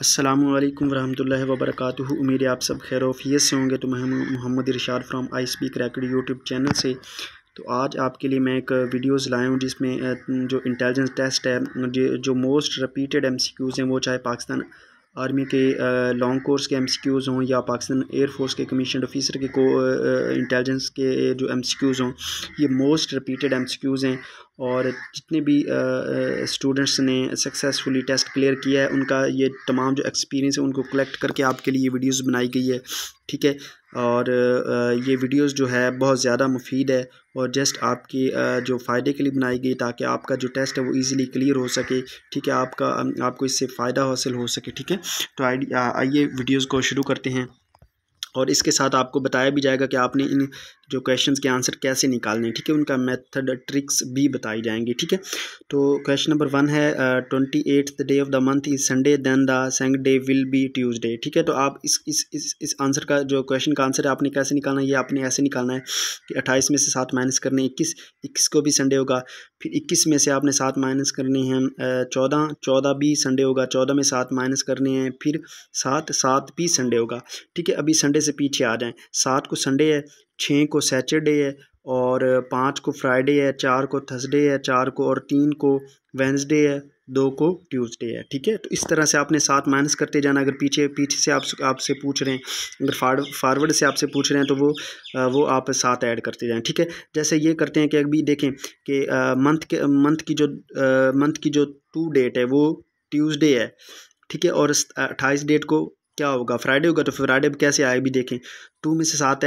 असलम वरहमल वबरक उम्मीद है आप सब खैर से होंगे तो मैं Mohammad Irshad from I speak cracked YouTube channel से तो आज आपके लिए मैं एक वीडियोस लाया हूँ जिसमें जो इंटेलिजेंस टेस्ट है जो मोस्ट रिपीटेड एमसीक्यूज़ हैं वो चाहे पाकिस्तान आर्मी के लॉन्ग कोर्स के एमसीक्यूज़ हों या पाकिस्तान एयरफोर्स के कमीशन ऑफिसर के को इंटेलिजेंस के जो एमसीक्यूज़ हों ये मोस्ट रिपीटेड एमसीक्यूज़ हैं और जितने भी स्टूडेंट्स ने सक्सेसफुली टेस्ट क्लियर किया है उनका ये तमाम जो एक्सपीरियंस है उनको कलेक्ट करके आपके लिए वीडियोस बनाई गई है ठीक है और ये वीडियोस जो है बहुत ज़्यादा मुफीद है और जस्ट आपकी जो फ़ायदे के लिए बनाई गई ताकि आपका जो टेस्ट है वो इजीली क्लियर हो सके ठीक है आपका आपको इससे फ़ायदा हासिल हो सके ठीक है तो आइए वीडियोज़ को शुरू करते हैं और इसके साथ आपको बताया भी जाएगा कि आपने इन जो क्वेश्चंस के आंसर कैसे निकालने ठीक है उनका मेथड ट्रिक्स भी बताई जाएंगी ठीक है तो क्वेश्चन नंबर वन है twenty eighth day of the month is Sunday then the same day will be Tuesday ठीक है तो आप इस इस इस इस आंसर का जो क्वेश्चन का आंसर है आपने कैसे निकालना है ये आपने ऐसे निकालना है कि अट्ठाईस में से सात माइनस करने इक्कीस इक्कीस को भी संडे होगा फिर इक्कीस में से आपने सात माइनस करने हैं चौदह चौदह भी संडे होगा चौदह में सात माइनस करने हैं फिर सात सात भी संडे होगा ठीक है अभी संडे से पीछे आ जाएँ सात को संडे है छः को सैटरडे है और पाँच को फ्राइडे है चार को थर्सडे है चार को और तीन को वेंसडे है दो को ट्यूसडे है ठीक है तो इस तरह से आपने सात माइनस करते जाना अगर पीछे पीछे से आप आपसे पूछ रहे हैं अगर फार, फारवर्ड से आपसे पूछ रहे हैं तो वो वो आप सात ऐड करते जाएं ठीक है जैसे ये करते हैं कि अभी देखें कि मंथ के मंथ की जो मंथ की जो टू डेट है वो ट्यूसडे है ठीक है और अट्ठाईस डेट को क्या होगा फ्राइडे होगा तो फ्राइडे कैसे आए भी देखें टू में से सात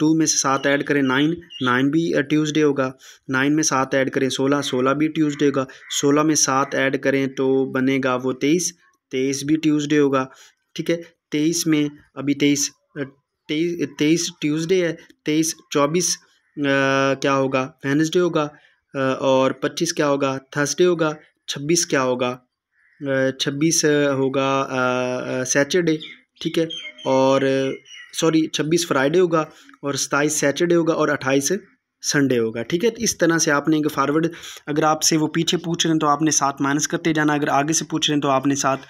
टू में से सात ऐड करें नाइन नाइन भी ट्यूसडे होगा नाइन में सात ऐड करें सोलह सोलह भी ट्यूसडे होगा सोलह में सात ऐड करें तो बनेगा वो तेईस तेईस भी ट्यूसडे होगा ठीक है तेईस में अभी तेईस तेईस तेईस ट्यूसडे है तेईस चौबीस क्या होगा वेनसडे होगा और पच्चीस क्या होगा थर्सडे होगा छब्बीस क्या होगा छब्बीस होगा सैटरडे ठीक है और सॉरी छब्बीस फ्राइडे होगा और सताईस सैटरडे होगा और अट्ठाईस संडे होगा ठीक है इस तरह से आपने फारवर्ड अगर आपसे वो पीछे पूछ रहे हैं तो आपने साथ माइनस करते जाना अगर आगे से पूछ रहे हैं तो आपने साथ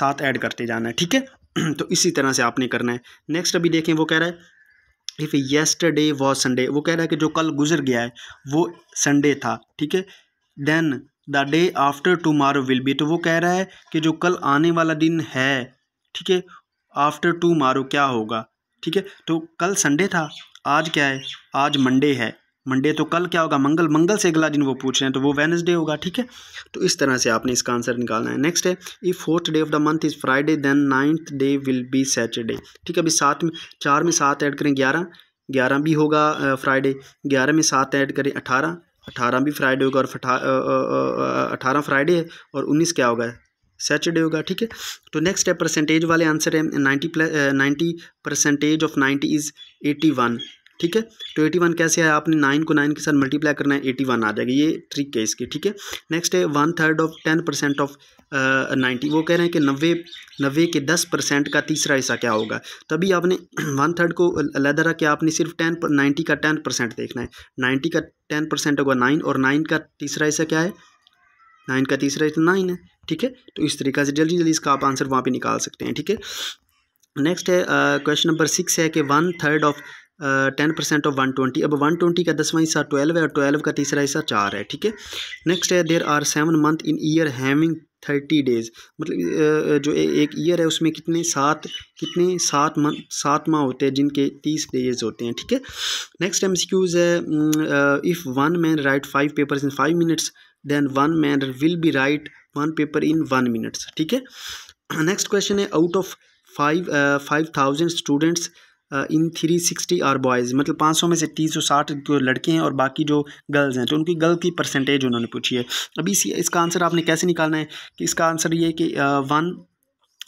साथ ऐड करते जाना है ठीक है तो इसी तरह से आपने करना है नेक्स्ट अभी देखें वो कह रहा है इफ़ येस्टरडे वॉज संडे वो कह रहा है कि जो कल गुजर गया है वो संडे था ठीक है then the day after tomorrow will be तो वो कह रहा है कि जो कल आने वाला दिन है ठीक है आफ्टर टुमारो क्या होगा ठीक है तो कल संडे था आज क्या है आज मंडे है मंडे तो कल क्या होगा मंगल मंगल से अगला दिन वो पूछ रहे हैं तो वो वेनसडे होगा ठीक है तो इस तरह से आपने इसका आंसर निकालना है नेक्स्ट है if fourth day of the month is Friday then ninth day will be Saturday ठीक है अभी सात में चार में सात ऐड करें ग्यारह ग्यारह भी होगा फ्राइडे ग्यारह में सात ऐड करें अठारह अठारह भी फ्राइडे होगा और अठारह फ्राइडे है और उन्नीस क्या होगा सैटरडे होगा ठीक है तो नेक्स्ट है परसेंटेज वाले आंसर है ninety plus ninety percentage of ninety is eighty one ठीक है तो एटी वन कैसे है आपने नाइन को नाइन के साथ मल्टीप्लाई करना है एटी वन आ जाएगा ये ट्रिक है इसकी ठीक है नेक्स्ट है one third of ten percent of ninety वो कह रहे हैं कि नब्बे नब्बे के दस परसेंट का तीसरा हिस्सा क्या होगा तभी आपने वन थर्ड को लैदा रख के आपने सिर्फ टेन पर नाइन्टी का टेन परसेंट देखना है नाइन्टी का टेन परसेंट होगा नाइन और नाइन का तीसरा हिस्सा क्या है नाइन का तीसरा हिस्सा नाइन है ठीक है तो इस तरीके से जल्दी जल्दी इसका आप आंसर वहाँ पर निकाल सकते हैं ठीक है नेक्स्ट है क्वेश्चन नंबर सिक्स है कि one third of ten percent of one twenty अब वन ट्वेंटी का दसवां हिस्सा ट्वेल्व है और ट्वेल्व का तीसरा हिस्सा चार है ठीक है नेक्स्ट है there are seven month in year having thirty days मतलब जो एक ईयर है उसमें कितने सात कितने सात मंथ सात माह होते हैं जिनके तीस डेज होते हैं ठीक है नेक्स्ट एम सी क्यूज़ है if one man write five papers in five minutes then one man will be write one paper in one minutes ठीक है नेक्स्ट क्वेश्चन है out of five five thousand students in three sixty are boys मतलब पाँच सौ में से तीन सौ साठ जो लड़के हैं और बाकी जो गर्ल्स हैं तो उनकी गर्ल की परसेंटेज उन्होंने पूछी है अभी इसका आंसर आपने कैसे निकालना है कि इसका आंसर ये कि वन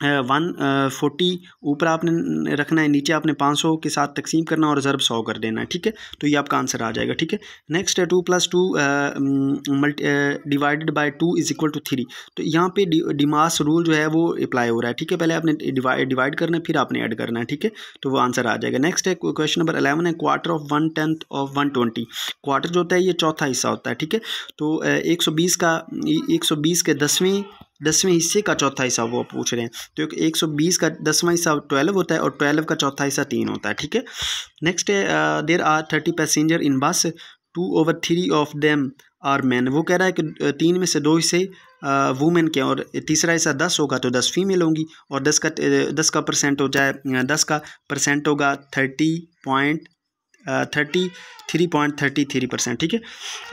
वन फोर्टी ऊपर आपने रखना है नीचे आपने पाँच सौ के साथ तकसीम करना और ज़रब सौ कर देना है ठीक है तो ये आपका आंसर आ जाएगा ठीक है नेक्स्ट है two plus two multi divided by two is equal to three तो यहाँ पे डिमास रूल जो है वो अप्लाई हो रहा है ठीक है पहले आपने डिवाइड करना है फिर आपने ऐड करना है ठीक है तो वो आंसर आ जाएगा नेक्स्ट है क्वेश्चन नंबर अलेवन है quarter of one tenth of one twenty quarter जो होता है ये चौथा हिस्सा होता है ठीक है तो एक सौ बीस का एक सौ बीस के दसवें दसवें हिस्से का चौथा हिस्सा वो पूछ रहे हैं तो एक सौ बीस का दसवां हिस्सा ट्वेल्व होता है और ट्वेल्व का चौथा हिस्सा तीन होता है ठीक है नेक्स्ट है there are thirty passenger in bus two over three of them are man वो कह रहा है कि uh, तीन में से दो हिस्से वुमेन uh, के और तीसरा हिस्सा दस होगा तो दस फीमेल होंगी और दस का uh, दस का परसेंट हो जाए दस का परसेंट होगा thirty point thirty three point thirty three percent ठीक है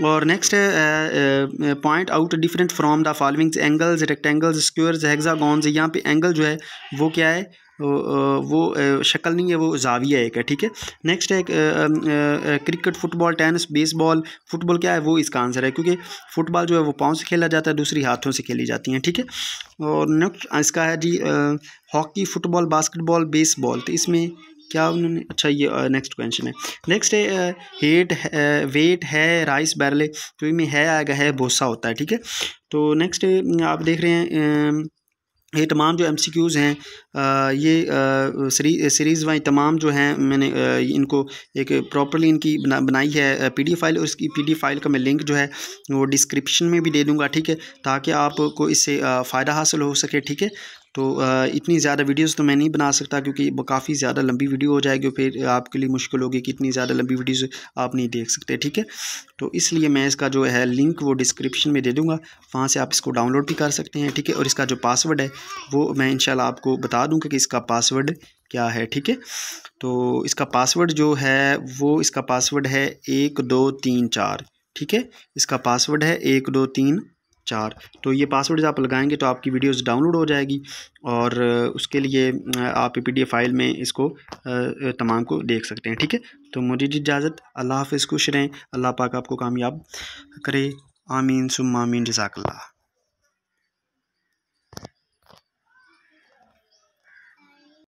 और नेक्स्ट है point out different from the following angles rectangles squares hexagons यहाँ पे एंगल जो है वो क्या है वो शक्ल नहीं है वो जाविया एक है ठीक है नेक्स्ट है cricket football tennis baseball football क्या है वो इसका आंसर है क्योंकि फुटबॉल जो है वो पाँव से खेला जाता है दूसरी हाथों से खेली जाती हैं ठीक है और नेक्स्ट इसका है जी हॉकी फुटबॉल बास्केटबॉल बेसबॉल तो इसमें क्या उन्होंने अच्छा ये नेक्स्ट क्वेश्चन है नेक्स्ट है हेट वेट है राइस बैरले तो इनमें है आएगा है भूसा होता है ठीक है तो नेक्स्ट आप देख रहे हैं ये तमाम जो एम सी क्यूज़ हैं ये सीरीज़ वाई तमाम जो हैं मैंने इनको एक प्रॉपरली इनकी बना बनाई है पी डी फाइल और इसकी पी डी फाइल का मैं लिंक जो है वो डिस्क्रिप्शन में भी दे दूँगा ठीक है ताकि आपको इससे फ़ायदा हासिल हो सके ठीक है तो इतनी ज़्यादा वीडियोस तो मैं नहीं बना सकता क्योंकि काफ़ी ज़्यादा लंबी वीडियो हो जाएगी फिर आपके लिए मुश्किल होगी कि इतनी ज़्यादा लंबी वीडियोस आप नहीं देख सकते ठीक है तो इसलिए मैं इसका जो है लिंक वो डिस्क्रिप्शन में दे दूँगा वहाँ से आप इसको डाउनलोड भी कर सकते हैं ठीक है और इसका जो पासवर्ड है वो मैं इनशाला आपको बता दूँगा कि इसका पासवर्ड क्या है ठीक है तो इसका पासवर्ड जो है वो इसका पासवर्ड है एक दो तीन चार ठीक है इसका पासवर्ड है एक दो तीन चार तो ये पासवर्ड जब आप लगाएंगे तो आपकी वीडियोस डाउनलोड हो जाएगी और उसके लिए आप पीडीएफ फाइल में इसको तमाम को देख सकते हैं ठीक है तो मुझे जी इजाज़त अल्लाह हाफ़ खुश रहें अल्लाह पाक आपको कामयाब करे आमीन सुम आमीन जजाकल्ला